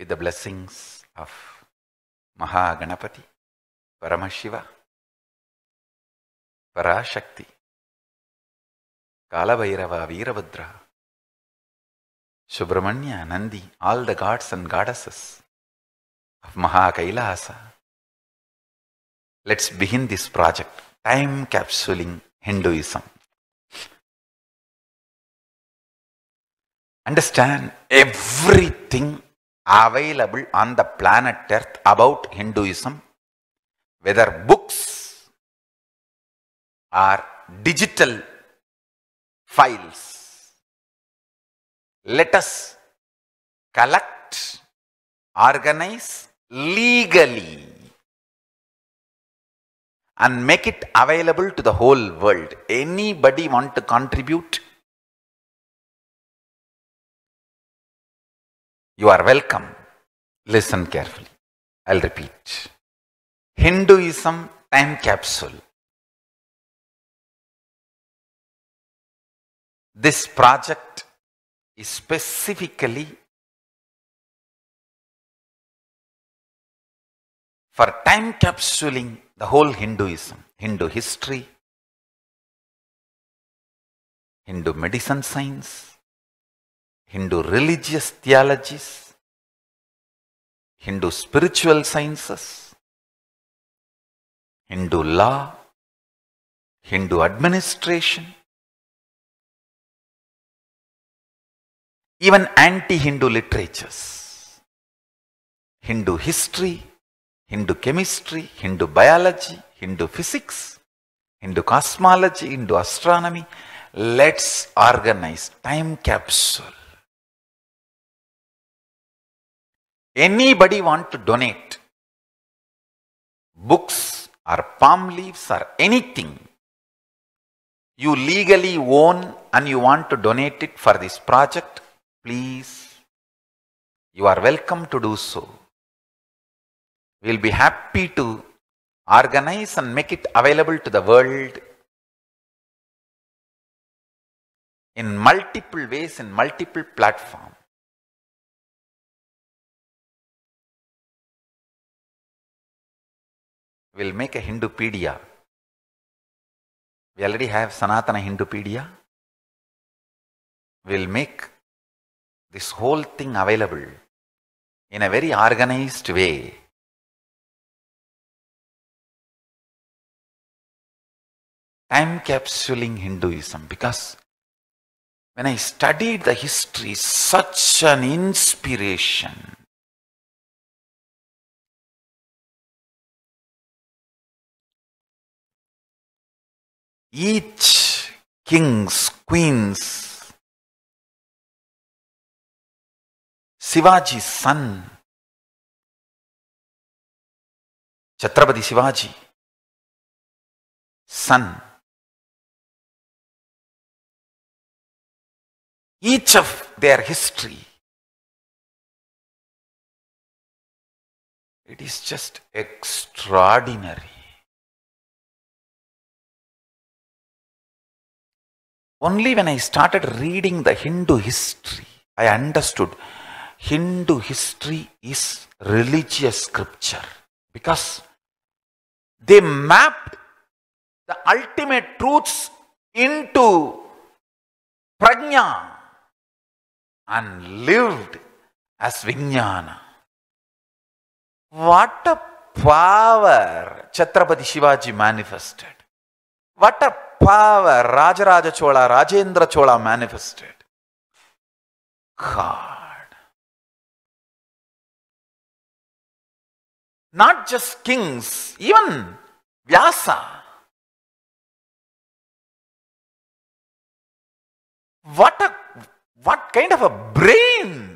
with the blessings of Mahaganapati, Paramashiva, Parashakti, Kalavairava Veeravadra, Subramanya, Nandi, all the gods and goddesses of Mahakailasa. Let's begin this project, time capsuling Hinduism. Understand everything available on the planet earth about Hinduism, whether books or digital files. Let us collect, organize legally and make it available to the whole world. Anybody want to contribute? You are welcome. Listen carefully. I'll repeat. Hinduism time capsule. This project is specifically for time capsuling the whole Hinduism, Hindu history, Hindu medicine science, Hindu religious theologies, Hindu spiritual sciences, Hindu law, Hindu administration, even anti-Hindu literatures, Hindu history, Hindu chemistry, Hindu biology, Hindu physics, Hindu cosmology, Hindu astronomy. Let's organize time capsule Anybody want to donate? Books or palm leaves or anything you legally own and you want to donate it for this project, please, you are welcome to do so. We will be happy to organize and make it available to the world in multiple ways, in multiple platforms. will make a Hindupedia. We already have Sanatana Hindupedia. We'll make this whole thing available in a very organized way. Time capsuling Hinduism because when I studied the history, such an inspiration. each kings, queens, Shivaji's son, Chhatrapati Shivaji, son, each of their history, it is just extraordinary. Only when I started reading the Hindu history, I understood Hindu history is religious scripture because they mapped the ultimate truths into prajna and lived as vijnana. What a power Chhatrapati Shivaji manifested. What a power Rajaraja Chola, Rajendra Chola manifested. God. Not just kings, even Vyasa. What a what kind of a brain